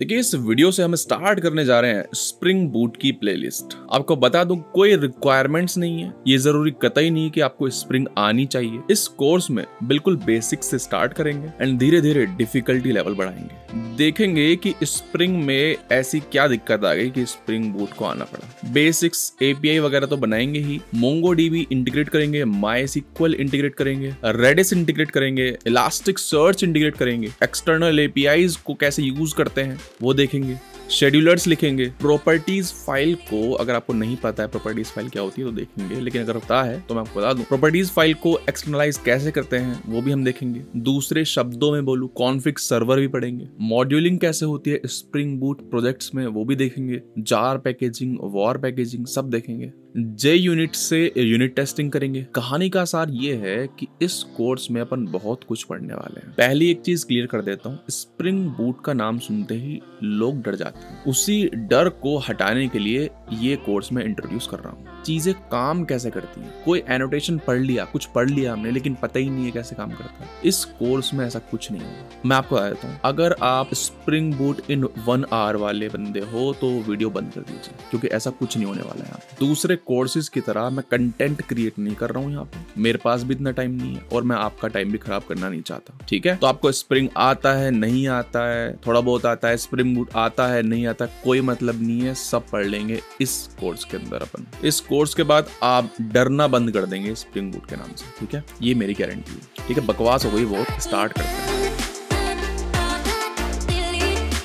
देखिए इस वीडियो से हम स्टार्ट करने जा रहे हैं स्प्रिंग बूट की प्लेलिस्ट आपको बता दूं कोई रिक्वायरमेंट्स नहीं है ये जरूरी कतई नहीं कि आपको स्प्रिंग आनी चाहिए इस कोर्स में बिल्कुल बेसिक से स्टार्ट करेंगे एंड धीरे धीरे डिफिकल्टी लेवल बढ़ाएंगे देखेंगे कि स्प्रिंग में ऐसी क्या दिक्कत आ गई कि स्प्रिंग बूट को आना पड़ा बेसिक्स एपीआई वगैरह तो बनाएंगे ही मोंगो डीबी इंटीग्रेट करेंगे माई सिक्वल इंटीग्रेट करेंगे रेडिस इंटीग्रेट करेंगे इलास्टिक सर्च इंटीग्रेट करेंगे एक्सटर्नल एपीआई को कैसे यूज करते हैं वो देखेंगे शेड्यूलर्स लिखेंगे प्रॉपर्टीज फाइल को अगर आपको नहीं पता है प्रॉपर्टीज फाइल क्या होती है तो देखेंगे लेकिन अगर पता है तो मैं आपको बता दूं प्रॉपर्टीज फाइल को एक्सटर्नलाइज कैसे करते हैं वो भी हम देखेंगे दूसरे शब्दों में बोलू कॉन्फ्लिक्ट सर्वर भी पढ़ेंगे मॉड्यूलिंग कैसे होती है स्प्रिंग बूट प्रोजेक्ट में वो भी देखेंगे जार पैकेजिंग वॉर पैकेजिंग सब देखेंगे जे यूनिट से यूनिट टेस्टिंग करेंगे कहानी का सार ये है कि इस कोर्स में अपन बहुत कुछ पढ़ने वाले हैं पहली एक चीज क्लियर कर देता हूँ स्प्रिंग बूट का नाम सुनते ही लोग डर जाते उसी डर को हटाने के लिए ये कोर्स में इंट्रोड्यूस कर रहा हूँ चीज़ें काम कैसे करती है कोई एनोटेशन पढ़ लिया कुछ पढ़ लिया हमने लेकिन पता ही नहीं है कैसे काम करता है इस कोर्स में ऐसा कुछ नहीं है मैं आपको बता देता हूँ अगर आप Spring Boot in one hour वाले बंदे हो तो वीडियो बंद कर दीजिए क्योंकि ऐसा कुछ नहीं होने वाला है दूसरे कोर्सेज की तरह मैं कंटेंट क्रिएट नहीं कर रहा हूँ यहाँ पे मेरे पास भी इतना टाइम नहीं है और मैं आपका टाइम भी खराब करना नहीं चाहता ठीक है तो आपको स्प्रिंग आता है नहीं आता है थोड़ा बहुत आता है स्प्रिंग बूट आता है नहीं आता कोई मतलब नहीं है सब पढ़ लेंगे इस कोर्स के अंदर अपन इस कोर्स के बाद आप डरना बंद कर देंगे स्प्रिंग बूट के नाम से ठीक है ये मेरी गारंटी है ठीक है बकवास हो गई वो स्टार्ट करते हैं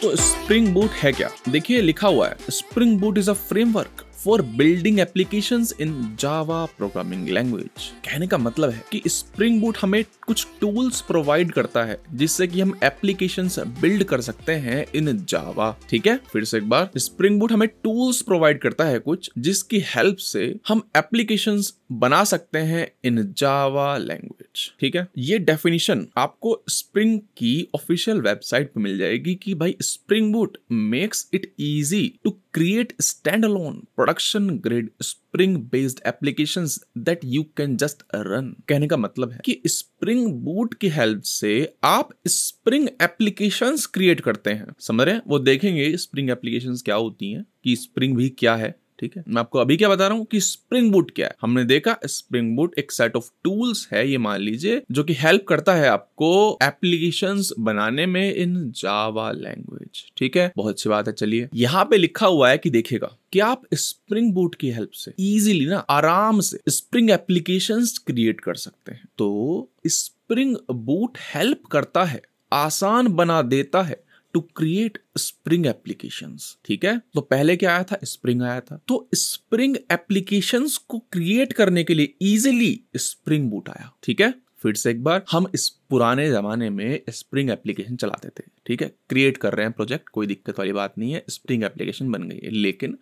तो स्प्रिंग बूट है क्या देखिए लिखा हुआ है Spring Boot is a framework for building application in Java programming language कहने का मतलब है कि स्प्रिंग बूट हमें कुछ टूल्स प्रोवाइड करता है जिससे कि हम एप्लीकेशन बिल्ड कर सकते हैं इन जावा ठीक है फिर से एक बार स्प्रिंग बूट हमें टूल्स प्रोवाइड करता है कुछ जिसकी हेल्प से हम एप्लीकेशन बना सकते हैं इन जावा लैंग्वेज पैकेज ठीक है ये डेफिनेशन आपको स्प्रिंग की ऑफिशियल वेबसाइट पर मिल जाएगी कि भाई Spring Boot makes it easy to create stand alone production grade Spring based application that you can just run कहने का मतलब है कि स्प्रिंग बूट की हेल्प से आप स्प्रिंग एप्लीकेशन क्रिएट करते हैं समझ रहे हैं वो देखेंगे स्प्रिंग एप्लीकेशन क्या होती है कि स्प्रिंग भी क्या है ठीक है मैं आपको अभी क्या बता रहा हूँ कि स्प्रिंग बूट क्या है हमने देखा स्प्रिंग बूट एक सेट ऑफ टूल्स है ये मान लीजिए जो कि हेल्प करता है आपको एप्लीकेशन बनाने में इन जावा लैंग्वेज ठीक है बहुत अच्छी बात है चलिए यहाँ पे लिखा हुआ है कि देखेगा कि आप स्प्रिंग बूट की हेल्प से इजीली ना आराम से स्प्रिंग एप्लीकेशन क्रिएट कर सकते हैं तो स्प्रिंग बूट हेल्प करता है आसान बना देता है टू क्रिएट स्प्रिंग एप्लीकेशन ठीक है तो पहले क्या आया था स्प्रिंग आया था तो स्प्रिंग एप्लीकेशन को क्रिएट करने के लिए इजिली स्प्रिंग बूट आया ठीक है फिर से एक बार हम पुराने ज़माने में स्प्रिंग एप्लीकेशन चलाते थे ठीक है क्रिएट कर रहे हैं प्रोजेक्ट कोई दिक्कत वाली बात नहीं है स्प्रिंग एप्लीकेशन बन गई है लेकिन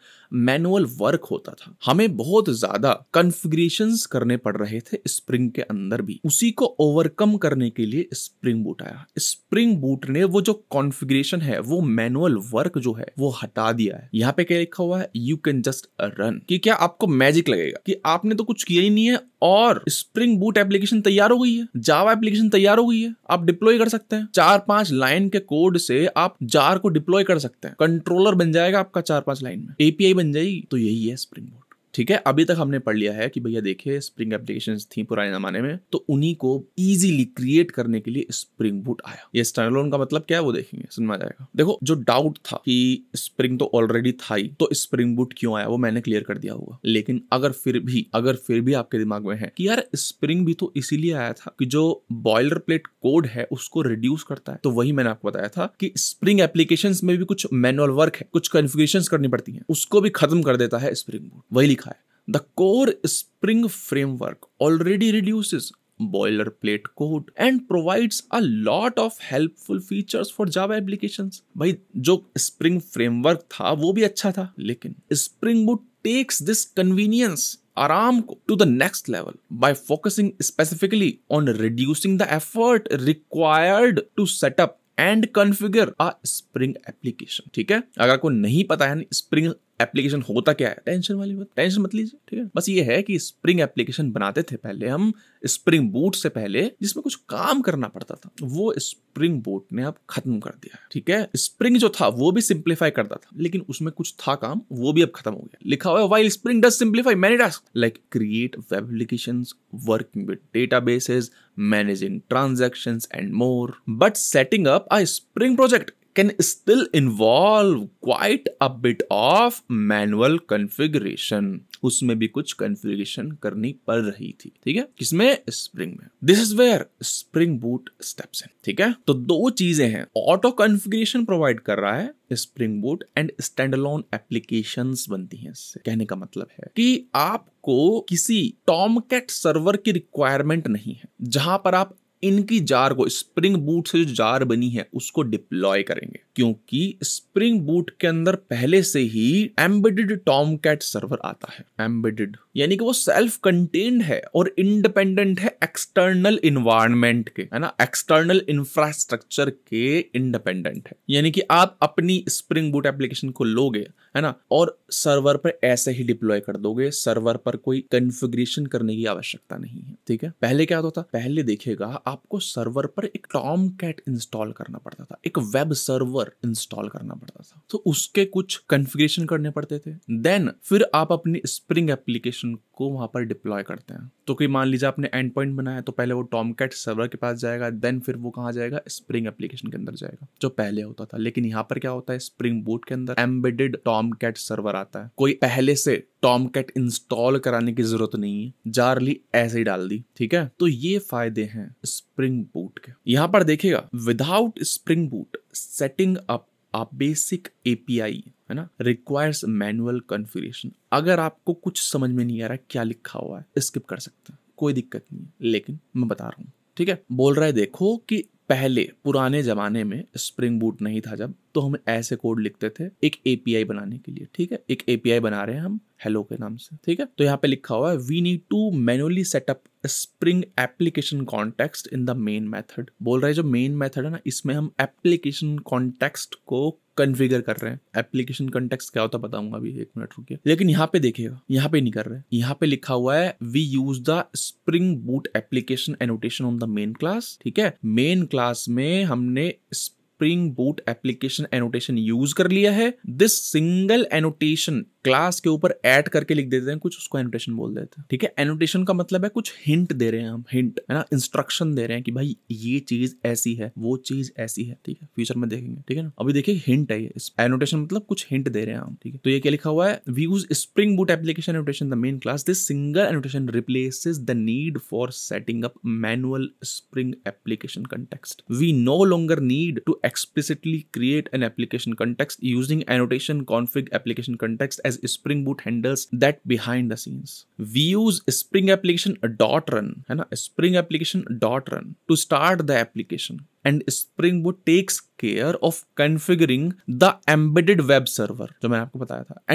मैनुअल वर्क होता था हमें बहुत ज़्यादा कन्फिग्रेशन करने पड़ रहे थे स्प्रिंग के अंदर भी उसी को ओवरकम करने के लिए स्प्रिंग बूट आया स्प्रिंग बूट ने वो जो कॉन्फिग्रेशन है वो मैनुअल वर्क जो है वो हटा दिया है यहाँ पे क्या लिखा हुआ है यू कैन जस्ट रन कि क्या आपको मैजिक लगेगा कि आपने तो कुछ किया ही नहीं है और स्प्रिंग बूट एप्लीकेशन तैयार हो गई है जावा एप्लीकेशन तैयार हो गई है आप डिप्लॉय कर सकते हैं चार पांच लाइन के कोड से आप जार को डिप्लॉय कर सकते हैं कंट्रोलर बन जाएगा आपका चार पांच लाइन में एपीआई बन जाएगी तो यही है स्प्रिंग बोर्ड ठीक है अभी तक हमने पढ़ लिया है कि भैया देखिए स्प्रिंग एप्लीकेशन थी पुराने जमाने में तो उन्हीं को इजीली क्रिएट करने के लिए स्प्रिंग बूट आया ये स्टैंडलोन का मतलब क्या है वो देखेंगे समझ जाएगा देखो जो डाउट था कि स्प्रिंग तो ऑलरेडी था ही तो स्प्रिंग बूट क्यों आया वो मैंने क्लियर कर दिया होगा लेकिन अगर फिर भी अगर फिर भी आपके दिमाग में है कि यार स्प्रिंग भी तो इसीलिए आया था कि जो बॉयलर प्लेट कोड है उसको रिड्यूस करता है तो वही मैंने आपको बताया था कि स्प्रिंग एप्लीकेशन में भी कुछ मैनुअल वर्क है कुछ कॉन्फ़िगरेशंस करनी पड़ती है उसको भी खत्म कर देता है स्प्रिंग बूट वही लिखा The core spring framework already reduces boilerplate code and provides a lot of helpful features for Java applications. भाई जो Spring framework था वो भी अच्छा था लेकिन Spring Boot takes this convenience आराम को to the next level by focusing specifically on reducing the effort required to set up and configure a Spring application ठीक है अगर आपको नहीं पता है स्प्रिंग एप्लीकेशन होता क्या है टेंशन वाली बात टेंशन मत लीजिए ठीक है बस ये है कि स्प्रिंग एप्लीकेशन बनाते थे पहले हम स्प्रिंग बूट से पहले जिसमें कुछ काम करना पड़ता था वो स्प्रिंग बूट ने अब खत्म कर दिया ठीक है स्प्रिंग जो था वो भी सिंप्लीफाई करता था लेकिन उसमें कुछ था काम वो भी अब खत्म हो गया लिखा हुआ while Spring does simplify many task like create web application working with databases managing transaction and more but setting up a Spring project can still involve quite a bit of manual configuration उसमें भी कुछ configuration करनी पड़ रही थी ठीक है किसमें स्प्रिंग में this is where Spring Boot steps in ठीक है तो दो चीजें हैं ऑटो कॉन्फ़िगरेशन प्रोवाइड कर रहा है Spring Boot and stand alone application बनती हैं इससे कहने का मतलब है कि आपको किसी टॉमकेट सर्वर की रिक्वायरमेंट नहीं है जहां पर आप इनकी जार को स्प्रिंग बूट से जो जार बनी है उसको डिप्लॉय करेंगे क्योंकि स्प्रिंग बूट के अंदर पहले से ही एम्बेडेड टॉम कैट सर्वर आता है एम्बेडेड यानी कि वो सेल्फ कंटेन्ड है और इंडिपेंडेंट है एक्सटर्नल इन्वायरमेंट के है ना एक्सटर्नल इंफ्रास्ट्रक्चर के इंडिपेंडेंट है यानी कि आप अपनी स्प्रिंग बूट एप्लीकेशन को लोगे है ना और सर्वर पर ऐसे ही डिप्लॉय कर दोगे सर्वर पर कोई कन्फिग्रेशन करने की आवश्यकता नहीं है ठीक है पहले क्या होता था पहले देखिएगा आपको सर्वर पर एक टॉम कैट इंस्टॉल करना पड़ता था एक वेब सर्वर इंस्टॉल करना पड़ता था तो उसके कुछ कन्फिग्रेशन करने पड़ते थे देन फिर आप अपनी स्प्रिंग एप्लीकेशन एप्लीकेशन को वहाँ पर डिप्लॉय करते हैं तो कोई मान लीजिए आपने एंड पॉइंट बनाया तो पहले वो टॉमकेट सर्वर के पास जाएगा देन फिर वो कहाँ जाएगा स्प्रिंग एप्लीकेशन के अंदर जाएगा जो पहले होता था लेकिन यहाँ पर क्या होता है स्प्रिंग बूट के अंदर एम्बेडेड टॉमकेट सर्वर आता है कोई पहले से टॉमकेट इंस्टॉल कराने की जरूरत नहीं है जारली ऐसे ही डाल दी ठीक है तो ये फायदे हैं स्प्रिंग बूट के यहाँ पर देखेगा without Spring Boot setting up आप बेसिक एपीआई है ना रिक्वायर्स मैनुअल कॉन्फ़िगरेशन अगर आपको कुछ समझ में नहीं आ रहा क्या लिखा हुआ है स्किप कर सकते हैं कोई दिक्कत नहीं है लेकिन मैं बता रहा हूँ ठीक है बोल रहा है देखो कि पहले पुराने ज़माने में स्प्रिंग बूट नहीं था जब तो हम ऐसे कोड लिखते थे एक एपीआई बनाने के लिए ठीक है एक एपीआई बना रहे हैं हम हेलो के नाम से ठीक है तो यहाँ पे लिखा हुआ है we need to manually setup Spring application context in the main method बोल रहे जो मेन मेथड है ना इसमें हम एप्लीकेशन कॉन्टेक्स्ट को कन्फिगर कर रहे हैं एप्लीकेशन कंटेक्स क्या होता बताऊंगा अभी एक मिनट रुकिए लेकिन यहाँ पे देखिएगा यहाँ पे नहीं कर रहे यहाँ पे लिखा हुआ है we use the Spring Boot application annotation on the main class ठीक है मेन क्लास में हमने Spring Boot application annotation use कर लिया है दिस सिंगल एनोटेशन क्लास के ऊपर ऐड करके लिख देते हैं कुछ उसको एनोटेशन बोल देते हैं ठीक है एनोटेशन का मतलब है कुछ हिंट दे रहे हैं हम हिंट है ना इंस्ट्रक्शन दे रहे हैं कि भाई ये चीज ऐसी है वो चीज ऐसी है ठीक है फ्यूचर में देखेंगे ठीक है ना अभी देखिए हिंट है ये एनोटेशन मतलब कुछ हिंट दे रहे हैं हम ठीक है तो ये क्या लिखा हुआ है we use Spring Boot application annotation the main class this single annotation replaces the need for setting up manual Spring application context we no longer need to explicitly create an application context using annotation config application context as Spring Boot handles that behind the scenes. We use Spring application dot run, and Spring application dot run to start the application and Spring Boot takes care of configuring the embedded web server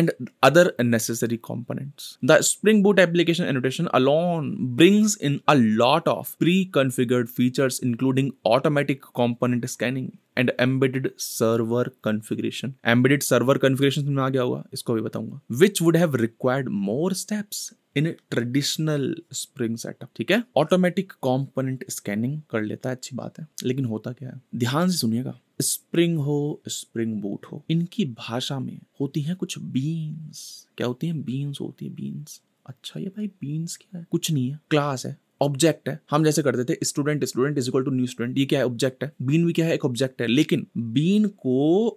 and other necessary components. The Spring Boot application annotation alone brings in a lot of pre-configured features including automatic component scanning, and embedded server configuration embedded server configuration में आ गया होगा इसको भी बताऊंगा which would have required more steps in traditional Spring setup ठीक है automatic component scanning कर लेता है अच्छी बात है लेकिन होता क्या है ध्यान से सुनिएगा स्प्रिंग हो स्प्रिंग बूट हो इनकी भाषा में होती हैं कुछ बीन्स क्या होती हैं बीन्स होती है बीन्स अच्छा ये भाई बीन्स क्या है कुछ नहीं है क्लास है ऑब्जेक्ट है हम जैसे करते थे student student is equal to new student ये क्या है ऑब्जेक्ट है बीन भी क्या है एक ऑब्जेक्ट है लेकिन बीन को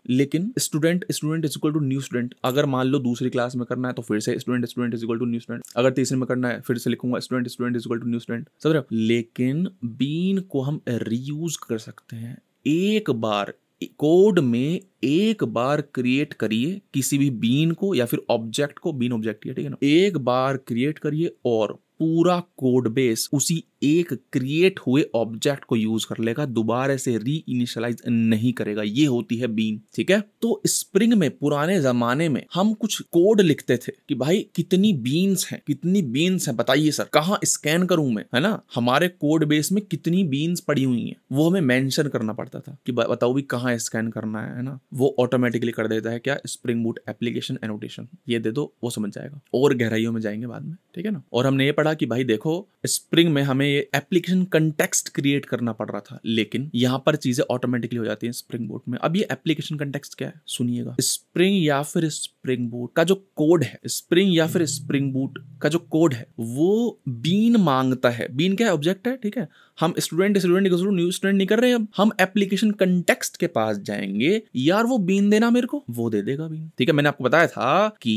लेकिन student student is equal to new student अगर मान लो दूसरी क्लास में करना है तो फिर से student student is equal to new student अगर तीसरे में करना है फिर से लिखूंगा student student is equal to new student समझ लेकिन बीन को हम रीयूज कर सकते हैं एक बार कोड में एक बार क्रिएट करिए किसी भी बीन को या फिर ऑब्जेक्ट को बीन ऑब्जेक्ट ठीक है ना एक बार क्रिएट करिए और पूरा कोड बेस उसी एक क्रिएट हुए ऑब्जेक्ट को यूज कर लेगा दोबारा से री इनिशलाइज नहीं करेगा ये होती है बीन ठीक है तो स्प्रिंग में पुराने जमाने में हम कुछ कोड लिखते थे कि भाई कितनी बीन्स हैं कितनी बीन्स हैं बताइए सर कहाँ स्कैन करूं मैं है ना हमारे कोड बेस में कितनी बीन्स पड़ी हुई है वो हमें मैंशन करना पड़ता था कि बताओ भी कहाँ स्कैन करना है ना वो ऑटोमेटिकली कर देता है क्या स्प्रिंग बूट एप्लीकेशन एनोटेशन ये दे दो वो समझ जाएगा और गहराइयों में जाएंगे बाद में ठीक है ना और हमने ये पढ़ा कि भाई देखो स्प्रिंग में हमें हमें एप्लीकेशन कंटेक्स्ट क्रिएट करना पड़ रहा था लेकिन यहाँ पर चीजें ऑटोमेटिकली हो जाती है स्प्रिंग बोर्ड में अब ये एप्लीकेशन कंटेक्स्ट क्या है सुनिएगा स्प्रिंग या फिर स्प्रिंग बूट का जो कोड है स्प्रिंग या फिर स्प्रिंग बूट का जो कोड है वो बीन मांगता है बीन क्या है ऑब्जेक्ट है ठीक है हम स्टूडेंट स्टूडेंट न्यू स्टूडेंट नहीं कर रहे हैं हम एप्लीकेशन कंटेक्स्ट के पास जाएंगे यार वो बीन देना मेरे को वो दे देगा बीन ठीक है मैंने आपको बताया था कि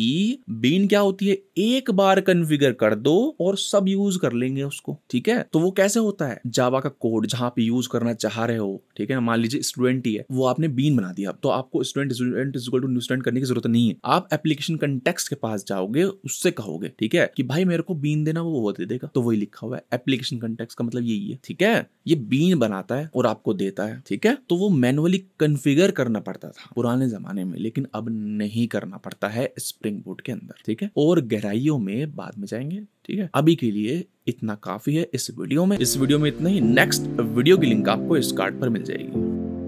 बीन क्या होती है एक बार कन्फिगर कर दो और सब यूज कर लेंगे उसको ठीक है तो वो कैसे होता है जावा का कोड जहां पे यूज करना चाह रहे हो ठीक है मान लीजिए स्टूडेंट ही है वो आपने बीन बना दिया तो आपको student student is to new student करने की जरूरत नहीं है आप आप एप्लीकेशन कंटेक्स के पास जाओगे उससे कहोगे ठीक है कि भाई मेरे को बीन देना वो वो दे देगा तो वही लिखा हुआ है एप्लीकेशन कंटेक्स का मतलब यही है ठीक है ये बीन बनाता है और आपको देता है ठीक है तो वो मैनुअली कन्फिगर करना पड़ता था पुराने जमाने में लेकिन अब नहीं करना पड़ता है स्प्रिंग बोर्ड के अंदर ठीक है और गहराइयों में बाद में जाएंगे ठीक है अभी के लिए इतना काफी है इस वीडियो में इस वीडियो में इतना ही नेक्स्ट वीडियो की लिंक आपको इस कार्ड पर मिल जाएगी